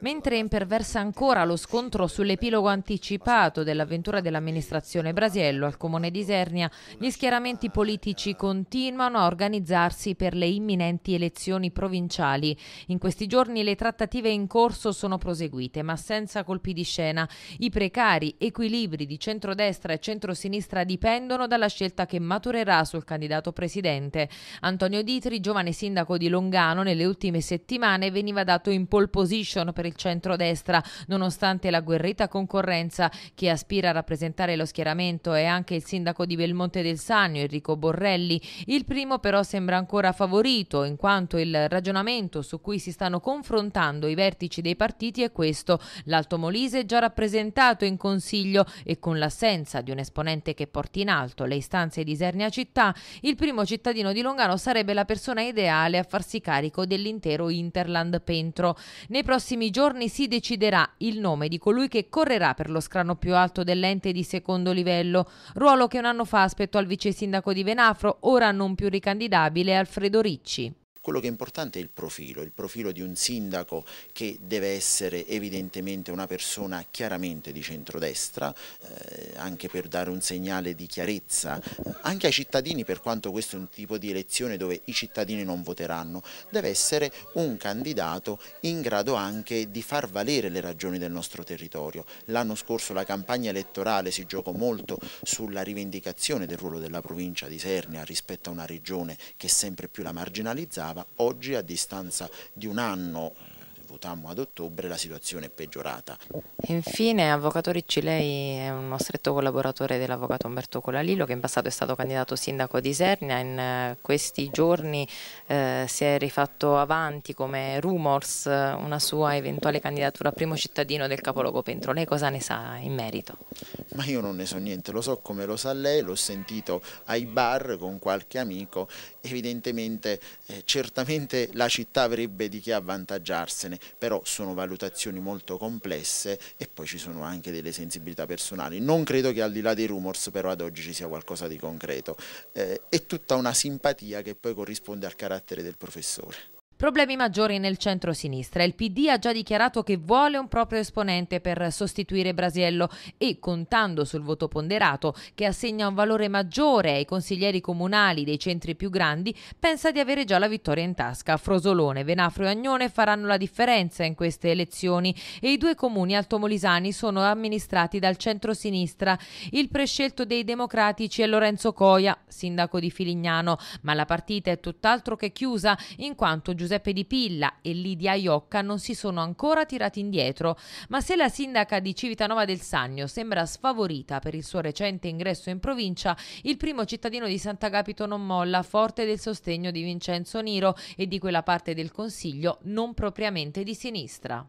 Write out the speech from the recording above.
Mentre imperversa ancora lo scontro sull'epilogo anticipato dell'avventura dell'amministrazione Brasiello al comune di Isernia, gli schieramenti politici continuano a organizzarsi per le imminenti elezioni provinciali. In questi giorni le trattative in corso sono proseguite, ma senza colpi di scena. I precari equilibri di centrodestra e centrosinistra dipendono dalla scelta che maturerà sul candidato presidente. Antonio Ditri, giovane sindaco di Longano, nelle ultime settimane veniva veniva dato in pole position per il centrodestra, nonostante la guerrita concorrenza che aspira a rappresentare lo schieramento è anche il sindaco di Belmonte del Sannio, Enrico Borrelli. Il primo però sembra ancora favorito, in quanto il ragionamento su cui si stanno confrontando i vertici dei partiti è questo. L'Alto Molise è già rappresentato in Consiglio e con l'assenza di un esponente che porti in alto le istanze di Isernia Città, il primo cittadino di Longano sarebbe la persona ideale a farsi carico dell'intero Interland Pentro. Nei prossimi giorni si deciderà il nome di colui che correrà per lo scrano più alto dell'ente di secondo livello, ruolo che un anno fa aspettò al vice sindaco di Venafro, ora non più ricandidabile Alfredo Ricci. Quello che è importante è il profilo, il profilo di un sindaco che deve essere evidentemente una persona chiaramente di centrodestra, eh, anche per dare un segnale di chiarezza, eh, anche ai cittadini per quanto questo è un tipo di elezione dove i cittadini non voteranno, deve essere un candidato in grado anche di far valere le ragioni del nostro territorio. L'anno scorso la campagna elettorale si giocò molto sulla rivendicazione del ruolo della provincia di Sernia rispetto a una regione che sempre più la marginalizzava Brava. Oggi a distanza di un anno votammo ad ottobre la situazione è peggiorata. Infine, Avvocato Ricci, lei è uno stretto collaboratore dell'Avvocato Umberto Colalillo che in passato è stato candidato sindaco di Isernia, in eh, questi giorni eh, si è rifatto avanti come rumors eh, una sua eventuale candidatura a primo cittadino del capoluogo Pentro, lei cosa ne sa in merito? Ma io non ne so niente, lo so come lo sa lei, l'ho sentito ai bar con qualche amico, evidentemente eh, certamente la città avrebbe di chi avvantaggiarsene bene, però sono valutazioni molto complesse e poi ci sono anche delle sensibilità personali. Non credo che al di là dei rumors però ad oggi ci sia qualcosa di concreto. Eh, è tutta una simpatia che poi corrisponde al carattere del professore. Problemi maggiori nel centro-sinistra. Il PD ha già dichiarato che vuole un proprio esponente per sostituire Brasiello e contando sul voto ponderato che assegna un valore maggiore ai consiglieri comunali dei centri più grandi, pensa di avere già la vittoria in tasca. Frosolone, Venafro e Agnone faranno la differenza in queste elezioni e i due comuni altomolisani sono amministrati dal centro-sinistra. Il prescelto dei democratici è Lorenzo Coia, sindaco di Filignano, ma la partita è tutt'altro che chiusa in quanto giustamente Giuseppe Di Pilla e Lidia Iocca non si sono ancora tirati indietro, ma se la sindaca di Civitanova del Sannio sembra sfavorita per il suo recente ingresso in provincia, il primo cittadino di Sant'Agapito non molla, forte del sostegno di Vincenzo Niro e di quella parte del Consiglio non propriamente di sinistra.